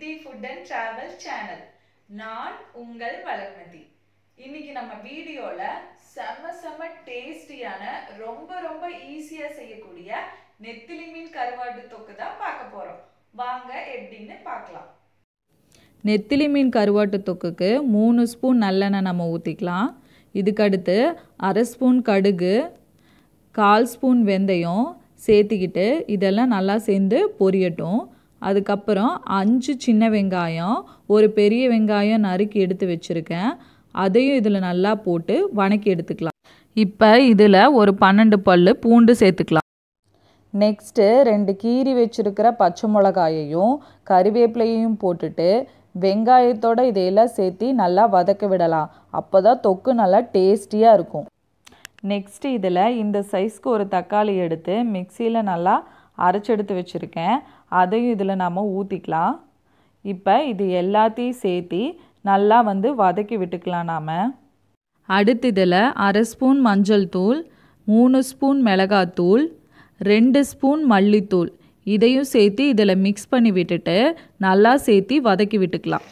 சித்தி food and travel channel நான் உங்கள் வளர்மதி இன்னைக்கு நம்ம வீடியோவில் செம்ம செம்ம டேஸ்டியான ரொம்ப ரொம்ப ஈஸியாக செய்யக்கூடிய நெத்திலி மீன் கருவாடு தொக்கு தான் பார்க்க போகிறோம் வாங்க எப்படின்னு பார்க்கலாம் நெத்திலி மீன் கருவாட்டு தொக்குக்கு மூணு ஸ்பூன் நல்லெண்ணெய் நம்ம ஊற்றிக்கலாம் இதுக்கடுத்து அரை ஸ்பூன் கடுகு கால் ஸ்பூன் வெந்தயம் சேர்த்துக்கிட்டு இதெல்லாம் நல்லா சேர்ந்து பொரியட்டும் அதுக்கப்புறம் அஞ்சு சின்ன வெங்காயம் ஒரு பெரிய வெங்காயம் நறுக்கி எடுத்து வச்சுருக்கேன் அதையும் இதில் நல்லா போட்டு வணக்கி எடுத்துக்கலாம் இப்போ இதில் ஒரு பன்னெண்டு பல் பூண்டு சேர்த்துக்கலாம் நெக்ஸ்ட்டு ரெண்டு கீரி வச்சுருக்கிற பச்சை மிளகாயையும் கறிவேப்பிலையையும் போட்டுட்டு வெங்காயத்தோடு இதையெல்லாம் சேர்த்து நல்லா வதக்க விடலாம் அப்போ தான் தொக்கு நல்லா டேஸ்டியாக இருக்கும் நெக்ஸ்ட்டு இதில் இந்த சைஸ்க்கு ஒரு தக்காளி எடுத்து மிக்சியில் நல்லா அரைச்செடுத்து வச்சுருக்கேன் அதையும் இதில் நாம் ஊற்றிக்கலாம் இப்போ இது எல்லாத்தையும் சேர்த்து நல்லா வந்து வதக்கி விட்டுக்கலாம் நாம் அடுத்த இதில் அரை ஸ்பூன் மஞ்சள் தூள் மூணு ஸ்பூன் மிளகாத்தூள் ரெண்டு ஸ்பூன் மல்லித்தூள் இதையும் சேர்த்து இதில் மிக்ஸ் பண்ணி விட்டுட்டு நல்லா சேர்த்து வதக்கி விட்டுக்கலாம்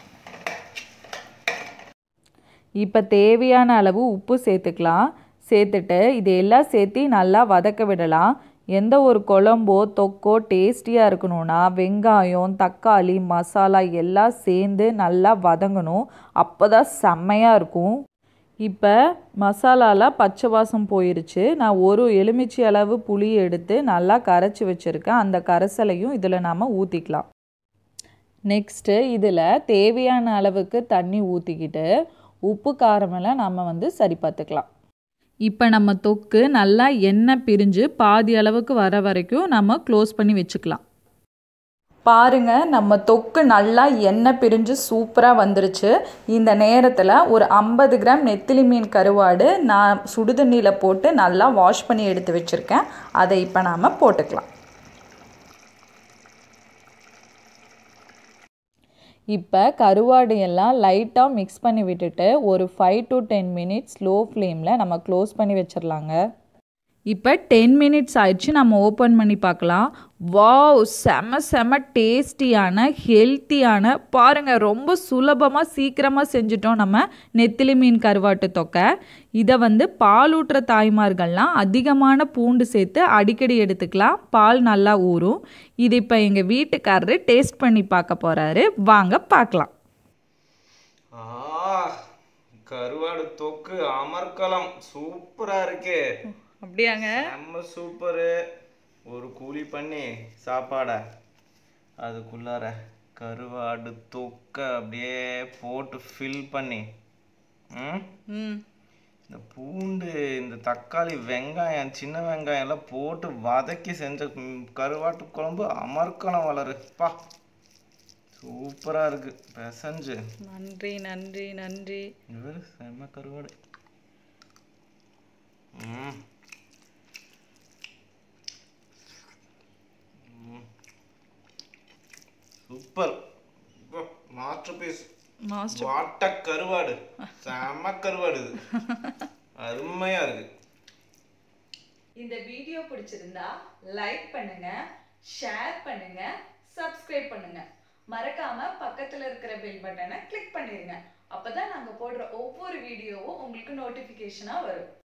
இப்போ தேவையான அளவு உப்பு சேர்த்துக்கலாம் சேர்த்துட்டு இது எல்லாம் சேர்த்து நல்லா வதக்க விடலாம் எந்த ஒரு குழம்போ தொக்கோ டேஸ்டியாக இருக்கணும்னா வெங்காயம் தக்காளி மசாலா எல்லாம் சேர்ந்து நல்லா வதங்கணும் அப்போ தான் செம்மையாக இருக்கும் இப்போ மசாலாவில் பச்சை வாசம் போயிருச்சு நான் ஒரு எலுமிச்சை அளவு புளி எடுத்து நல்லா கரைச்சி வச்சுருக்கேன் அந்த கரைசலையும் இதில் நாம் ஊற்றிக்கலாம் நெக்ஸ்ட்டு இதில் தேவையான அளவுக்கு தண்ணி ஊற்றிக்கிட்டு உப்பு காரமெல்லாம் நம்ம வந்து சரி பார்த்துக்கலாம் இப்போ நம்ம தொக்கு நல்லா எண்ணெய் பிரிஞ்சு பாதி அளவுக்கு வர வரைக்கும் நம்ம க்ளோஸ் பண்ணி வச்சுக்கலாம் பாருங்கள் நம்ம தொக்கு நல்லா எண்ணெய் பிரிஞ்சு சூப்பராக வந்துருச்சு இந்த நேரத்தில் ஒரு ஐம்பது கிராம் நெத்திலி மீன் கருவாடு நான் சுடுதண்ணியில் போட்டு நல்லா வாஷ் பண்ணி எடுத்து வச்சுருக்கேன் அதை இப்போ நாம் போட்டுக்கலாம் இப்போ கருவாடு லைட்டாக மிக்ஸ் பண்ணி விட்டுட்டு ஒரு five to ten minutes slow ஃப்ளேமில் நம்ம க்ளோஸ் பண்ணி வச்சிடலாங்க இப்போ டென் மினிட்ஸ் ஆயிடுச்சு நம்ம ஓப்பன் பண்ணி பார்க்கலாம் வா செம செம டேஸ்டியான ஹெல்த்தியான பாருங்கள் ரொம்ப சுலபமாக சீக்கிரமாக செஞ்சுட்டோம் நம்ம நெத்திலி மீன் கருவாட்டு தொக்கை இதை வந்து பாலூட்டுற தாய்மார்கள்லாம் அதிகமான பூண்டு சேர்த்து அடிக்கடி எடுத்துக்கலாம் பால் நல்லா ஊறும் இது இப்போ எங்கள் வீட்டுக்காரரு டேஸ்ட் பண்ணி பார்க்க போகிறாரு வாங்க பார்க்கலாம் கருவாடு தொக்கு அமர்கலம் சூப்பராக இருக்கே அப்படியாங்க நம்ம சூப்பரு ஒரு கூலி பண்ணி சாப்பாட அதுக்குள்ளார கருவாடு தொக்க அப்படியே போட்டு ஃபில் பண்ணி ம் இந்த பூண்டு இந்த தக்காளி வெங்காயம் சின்ன வெங்காயம் எல்லாம் போட்டு வதக்கி செஞ்ச கருவாட்டு குழம்பு அமர்க்கணம் வளருப்பா சூப்பராக இருக்கு பெசஞ்சு நன்றி நன்றி நன்றி செம்ம கருவாடு ம் சூப்பர் மாஸ்டர் பீஸ் மாஸ்டர் வாட்ட கருவாடு செம கருவாடு இது அருமையா இருக்கு இந்த வீடியோ பிடிச்சிருந்தா லைக் பண்ணுங்க ஷேர் பண்ணுங்க சப்ஸ்கிரைப் பண்ணுங்க மறக்காம பக்கத்துல இருக்கிற பெல் பட்டனை கிளிக் பண்ணிருங்க அப்பதான் நாங்க போடுற ஒவ்வொரு வீடியோவும் உங்களுக்கு நோட்டிபிகேஷனா வரும்